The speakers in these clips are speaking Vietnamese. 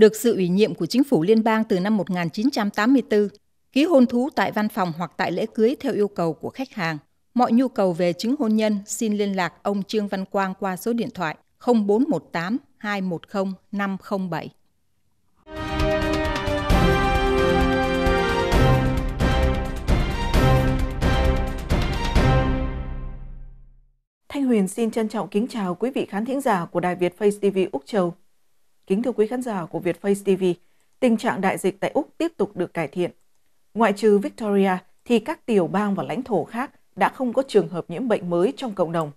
được sự ủy nhiệm của chính phủ liên bang từ năm 1984, ký hôn thú tại văn phòng hoặc tại lễ cưới theo yêu cầu của khách hàng. Mọi nhu cầu về chứng hôn nhân xin liên lạc ông Trương Văn Quang qua số điện thoại 0418 210 507. Thanh Huyền xin trân trọng kính chào quý vị khán thính giả của Đài Việt Face TV Úc Châu. Kính thưa quý khán giả của Việt Face TV, tình trạng đại dịch tại Úc tiếp tục được cải thiện. Ngoại trừ Victoria thì các tiểu bang và lãnh thổ khác đã không có trường hợp nhiễm bệnh mới trong cộng đồng.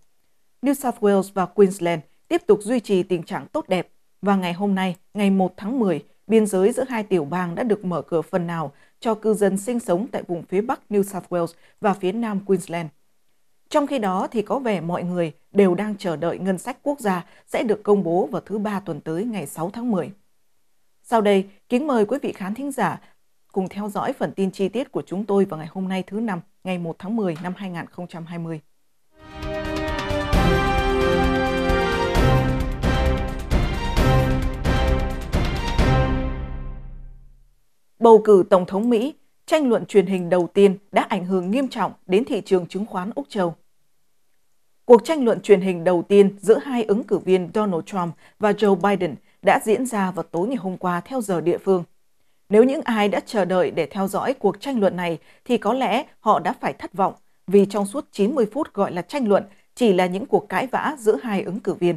New South Wales và Queensland tiếp tục duy trì tình trạng tốt đẹp và ngày hôm nay, ngày 1 tháng 10, biên giới giữa hai tiểu bang đã được mở cửa phần nào cho cư dân sinh sống tại vùng phía bắc New South Wales và phía nam Queensland – trong khi đó thì có vẻ mọi người đều đang chờ đợi ngân sách quốc gia sẽ được công bố vào thứ ba tuần tới ngày 6 tháng 10. Sau đây, kính mời quý vị khán thính giả cùng theo dõi phần tin chi tiết của chúng tôi vào ngày hôm nay thứ năm, ngày 1 tháng 10 năm 2020. Bầu cử Tổng thống Mỹ, tranh luận truyền hình đầu tiên đã ảnh hưởng nghiêm trọng đến thị trường chứng khoán Úc Châu. Cuộc tranh luận truyền hình đầu tiên giữa hai ứng cử viên Donald Trump và Joe Biden đã diễn ra vào tối ngày hôm qua theo giờ địa phương. Nếu những ai đã chờ đợi để theo dõi cuộc tranh luận này thì có lẽ họ đã phải thất vọng vì trong suốt 90 phút gọi là tranh luận chỉ là những cuộc cãi vã giữa hai ứng cử viên.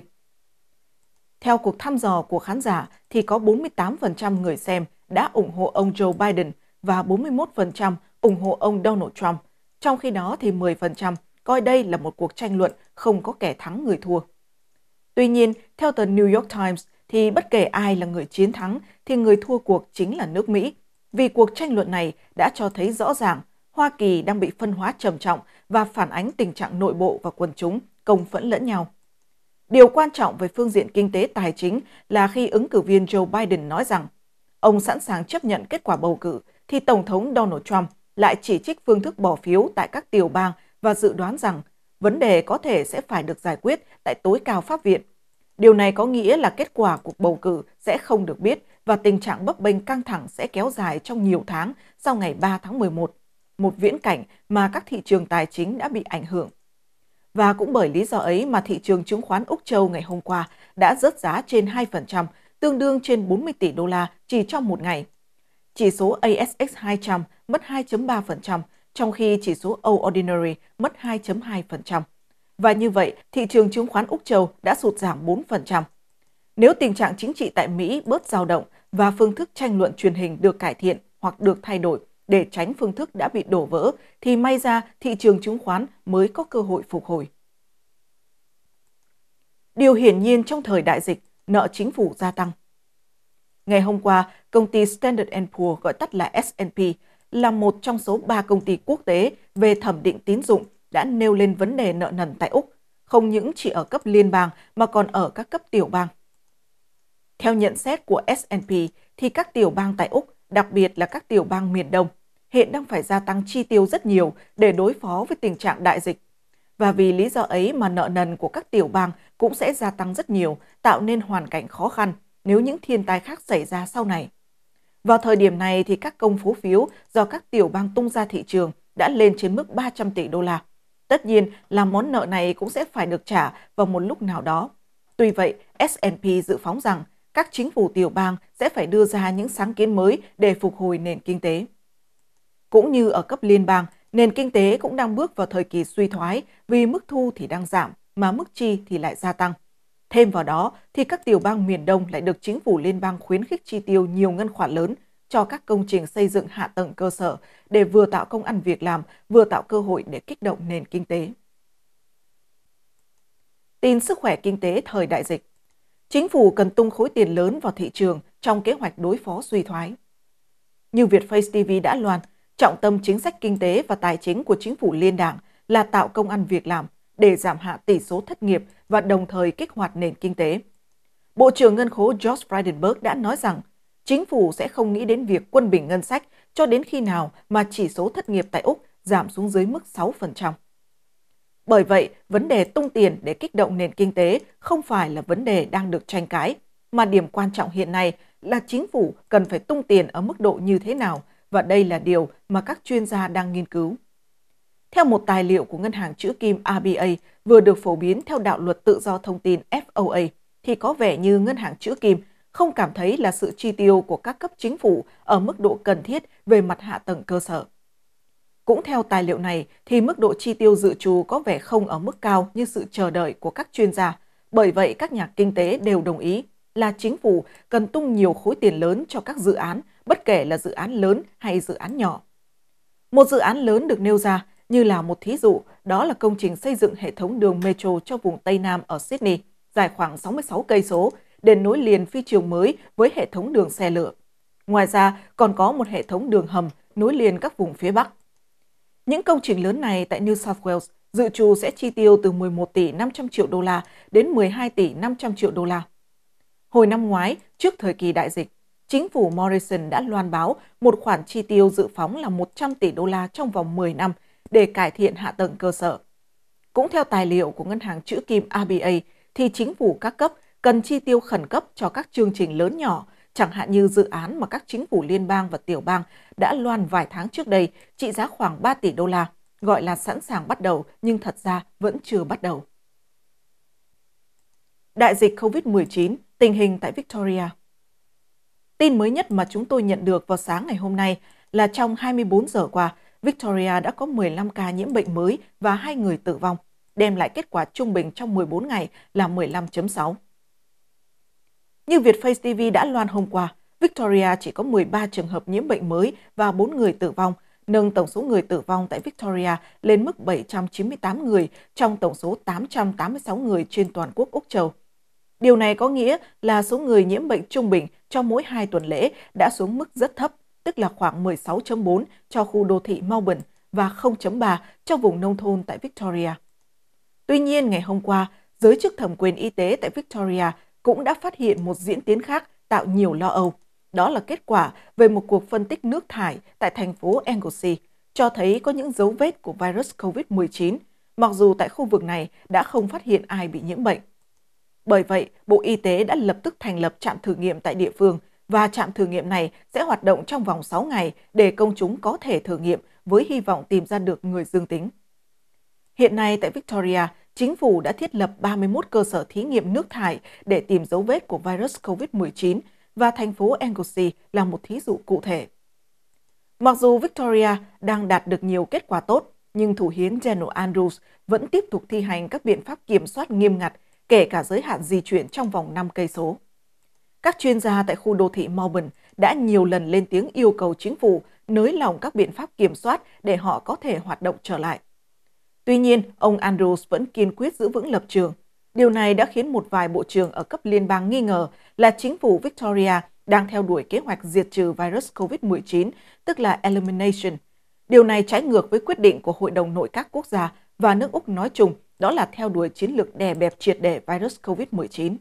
Theo cuộc thăm dò của khán giả thì có 48% người xem đã ủng hộ ông Joe Biden và 41% ủng hộ ông Donald Trump, trong khi đó thì 10% coi đây là một cuộc tranh luận không có kẻ thắng người thua. Tuy nhiên, theo tờ New York Times, thì bất kể ai là người chiến thắng thì người thua cuộc chính là nước Mỹ, vì cuộc tranh luận này đã cho thấy rõ ràng Hoa Kỳ đang bị phân hóa trầm trọng và phản ánh tình trạng nội bộ và quần chúng công phẫn lẫn nhau. Điều quan trọng về phương diện kinh tế tài chính là khi ứng cử viên Joe Biden nói rằng ông sẵn sàng chấp nhận kết quả bầu cử, thì Tổng thống Donald Trump lại chỉ trích phương thức bỏ phiếu tại các tiểu bang và dự đoán rằng vấn đề có thể sẽ phải được giải quyết tại tối cao pháp viện. Điều này có nghĩa là kết quả cuộc bầu cử sẽ không được biết và tình trạng bấp bênh căng thẳng sẽ kéo dài trong nhiều tháng sau ngày 3 tháng 11, một viễn cảnh mà các thị trường tài chính đã bị ảnh hưởng. Và cũng bởi lý do ấy mà thị trường chứng khoán Úc Châu ngày hôm qua đã rớt giá trên 2%, tương đương trên 40 tỷ đô la chỉ trong một ngày. Chỉ số ASX 200 mất 2.3%, trong khi chỉ số O Ordinary mất 2.2%. Và như vậy, thị trường chứng khoán Úc Châu đã sụt giảm 4%. Nếu tình trạng chính trị tại Mỹ bớt dao động và phương thức tranh luận truyền hình được cải thiện hoặc được thay đổi để tránh phương thức đã bị đổ vỡ, thì may ra thị trường chứng khoán mới có cơ hội phục hồi. Điều hiển nhiên trong thời đại dịch, nợ chính phủ gia tăng. Ngày hôm qua, công ty Standard Poor's gọi tắt là S&P là một trong số ba công ty quốc tế về thẩm định tín dụng đã nêu lên vấn đề nợ nần tại Úc, không những chỉ ở cấp liên bang mà còn ở các cấp tiểu bang. Theo nhận xét của S&P thì các tiểu bang tại Úc, đặc biệt là các tiểu bang miền Đông, hiện đang phải gia tăng chi tiêu rất nhiều để đối phó với tình trạng đại dịch. Và vì lý do ấy mà nợ nần của các tiểu bang cũng sẽ gia tăng rất nhiều, tạo nên hoàn cảnh khó khăn nếu những thiên tai khác xảy ra sau này. Vào thời điểm này thì các công phố phiếu do các tiểu bang tung ra thị trường đã lên trên mức 300 tỷ đô la. Tất nhiên là món nợ này cũng sẽ phải được trả vào một lúc nào đó. Tuy vậy, S&P dự phóng rằng các chính phủ tiểu bang sẽ phải đưa ra những sáng kiến mới để phục hồi nền kinh tế. Cũng như ở cấp liên bang, nền kinh tế cũng đang bước vào thời kỳ suy thoái vì mức thu thì đang giảm mà mức chi thì lại gia tăng. Thêm vào đó thì các tiểu bang miền Đông lại được chính phủ liên bang khuyến khích chi tiêu nhiều ngân khoản lớn cho các công trình xây dựng hạ tầng cơ sở để vừa tạo công ăn việc làm, vừa tạo cơ hội để kích động nền kinh tế. Tin sức khỏe kinh tế thời đại dịch. Chính phủ cần tung khối tiền lớn vào thị trường trong kế hoạch đối phó suy thoái. Như Việt Face TV đã loan, trọng tâm chính sách kinh tế và tài chính của chính phủ liên đảng là tạo công ăn việc làm để giảm hạ tỷ số thất nghiệp và đồng thời kích hoạt nền kinh tế. Bộ trưởng Ngân khố George Frydenberg đã nói rằng chính phủ sẽ không nghĩ đến việc quân bình ngân sách cho đến khi nào mà chỉ số thất nghiệp tại Úc giảm xuống dưới mức 6%. Bởi vậy, vấn đề tung tiền để kích động nền kinh tế không phải là vấn đề đang được tranh cãi, mà điểm quan trọng hiện nay là chính phủ cần phải tung tiền ở mức độ như thế nào và đây là điều mà các chuyên gia đang nghiên cứu theo một tài liệu của ngân hàng chữ kim RBA vừa được phổ biến theo đạo luật tự do thông tin FOA, thì có vẻ như ngân hàng chữ kim không cảm thấy là sự chi tiêu của các cấp chính phủ ở mức độ cần thiết về mặt hạ tầng cơ sở. Cũng theo tài liệu này thì mức độ chi tiêu dự trù có vẻ không ở mức cao như sự chờ đợi của các chuyên gia, bởi vậy các nhà kinh tế đều đồng ý là chính phủ cần tung nhiều khối tiền lớn cho các dự án, bất kể là dự án lớn hay dự án nhỏ. Một dự án lớn được nêu ra như là một thí dụ, đó là công trình xây dựng hệ thống đường metro cho vùng Tây Nam ở Sydney, dài khoảng 66 cây số để nối liền phi trường mới với hệ thống đường xe lửa. Ngoài ra, còn có một hệ thống đường hầm nối liền các vùng phía Bắc. Những công trình lớn này tại New South Wales dự trù sẽ chi tiêu từ 11 tỷ 500 triệu đô la đến 12 tỷ 500 triệu đô la. Hồi năm ngoái, trước thời kỳ đại dịch, chính phủ Morrison đã loan báo một khoản chi tiêu dự phóng là 100 tỷ đô la trong vòng 10 năm – để cải thiện hạ tầng cơ sở. Cũng theo tài liệu của Ngân hàng Chữ Kim ABA, thì chính phủ các cấp cần chi tiêu khẩn cấp cho các chương trình lớn nhỏ, chẳng hạn như dự án mà các chính phủ liên bang và tiểu bang đã loan vài tháng trước đây trị giá khoảng 3 tỷ đô la, gọi là sẵn sàng bắt đầu nhưng thật ra vẫn chưa bắt đầu. Đại dịch COVID-19, tình hình tại Victoria Tin mới nhất mà chúng tôi nhận được vào sáng ngày hôm nay là trong 24 giờ qua, Victoria đã có 15 ca nhiễm bệnh mới và 2 người tử vong, đem lại kết quả trung bình trong 14 ngày là 15.6. Như Vietface TV đã loan hôm qua, Victoria chỉ có 13 trường hợp nhiễm bệnh mới và 4 người tử vong, nâng tổng số người tử vong tại Victoria lên mức 798 người trong tổng số 886 người trên toàn quốc Úc Châu. Điều này có nghĩa là số người nhiễm bệnh trung bình trong mỗi hai tuần lễ đã xuống mức rất thấp, tức là khoảng 16.4 cho khu đô thị Melbourne và 0.3 cho vùng nông thôn tại Victoria. Tuy nhiên, ngày hôm qua, giới chức thẩm quyền y tế tại Victoria cũng đã phát hiện một diễn tiến khác tạo nhiều lo âu. Đó là kết quả về một cuộc phân tích nước thải tại thành phố Anglesey, cho thấy có những dấu vết của virus COVID-19, mặc dù tại khu vực này đã không phát hiện ai bị nhiễm bệnh. Bởi vậy, Bộ Y tế đã lập tức thành lập trạm thử nghiệm tại địa phương và trạm thử nghiệm này sẽ hoạt động trong vòng 6 ngày để công chúng có thể thử nghiệm với hy vọng tìm ra được người dương tính. Hiện nay tại Victoria, chính phủ đã thiết lập 31 cơ sở thí nghiệm nước thải để tìm dấu vết của virus COVID-19 và thành phố Anglesey là một thí dụ cụ thể. Mặc dù Victoria đang đạt được nhiều kết quả tốt, nhưng thủ hiến General Andrews vẫn tiếp tục thi hành các biện pháp kiểm soát nghiêm ngặt, kể cả giới hạn di chuyển trong vòng 5 cây số các chuyên gia tại khu đô thị Melbourne đã nhiều lần lên tiếng yêu cầu chính phủ nới lỏng các biện pháp kiểm soát để họ có thể hoạt động trở lại. Tuy nhiên, ông Andrews vẫn kiên quyết giữ vững lập trường. Điều này đã khiến một vài bộ trưởng ở cấp liên bang nghi ngờ là chính phủ Victoria đang theo đuổi kế hoạch diệt trừ virus COVID-19, tức là elimination. Điều này trái ngược với quyết định của Hội đồng Nội các quốc gia và nước Úc nói chung, đó là theo đuổi chiến lược đè bẹp triệt để virus COVID-19.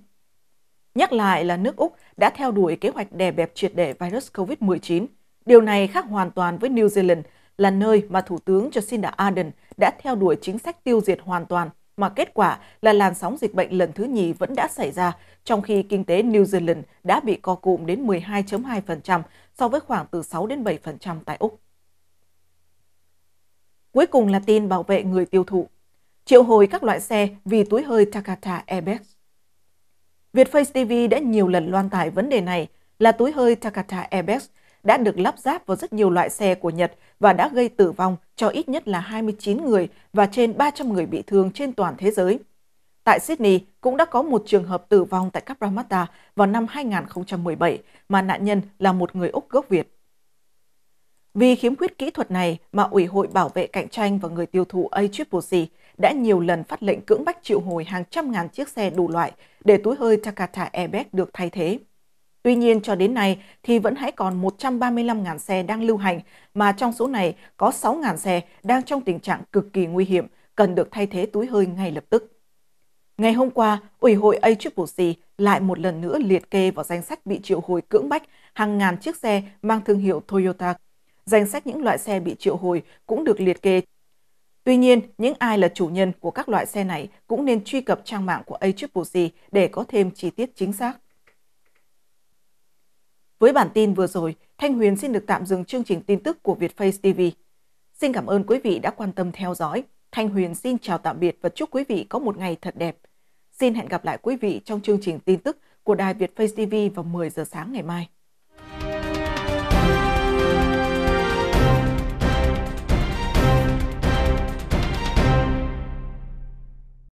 Nhắc lại là nước Úc đã theo đuổi kế hoạch đè bẹp triệt để virus COVID-19. Điều này khác hoàn toàn với New Zealand, là nơi mà Thủ tướng Jacinda Ardern đã theo đuổi chính sách tiêu diệt hoàn toàn, mà kết quả là làn sóng dịch bệnh lần thứ nhì vẫn đã xảy ra, trong khi kinh tế New Zealand đã bị co cụm đến 12.2% so với khoảng từ 6 đến 7% tại Úc. Cuối cùng là tin bảo vệ người tiêu thụ. Triệu hồi các loại xe vì túi hơi Takata Airbags. Vietface TV đã nhiều lần loan tải vấn đề này là túi hơi Takata airbags đã được lắp ráp vào rất nhiều loại xe của Nhật và đã gây tử vong cho ít nhất là 29 người và trên 300 người bị thương trên toàn thế giới. Tại Sydney cũng đã có một trường hợp tử vong tại Cabramatta vào năm 2017 mà nạn nhân là một người Úc gốc Việt. Vì khiếm khuyết kỹ thuật này mà Ủy hội Bảo vệ Cạnh tranh và Người tiêu thụ ACCC đã nhiều lần phát lệnh cưỡng bách triệu hồi hàng trăm ngàn chiếc xe đủ loại để túi hơi Takata Airbag được thay thế. Tuy nhiên cho đến nay thì vẫn hãy còn 135.000 xe đang lưu hành mà trong số này có 6.000 xe đang trong tình trạng cực kỳ nguy hiểm cần được thay thế túi hơi ngay lập tức. Ngày hôm qua, Ủy hội ACCC lại một lần nữa liệt kê vào danh sách bị triệu hồi cưỡng bách hàng ngàn chiếc xe mang thương hiệu Toyota. Danh sách những loại xe bị triệu hồi cũng được liệt kê Tuy nhiên, những ai là chủ nhân của các loại xe này cũng nên truy cập trang mạng của ACCC để có thêm chi tiết chính xác. Với bản tin vừa rồi, Thanh Huyền xin được tạm dừng chương trình tin tức của Vietface TV. Xin cảm ơn quý vị đã quan tâm theo dõi. Thanh Huyền xin chào tạm biệt và chúc quý vị có một ngày thật đẹp. Xin hẹn gặp lại quý vị trong chương trình tin tức của Đài Việt Face TV vào 10 giờ sáng ngày mai.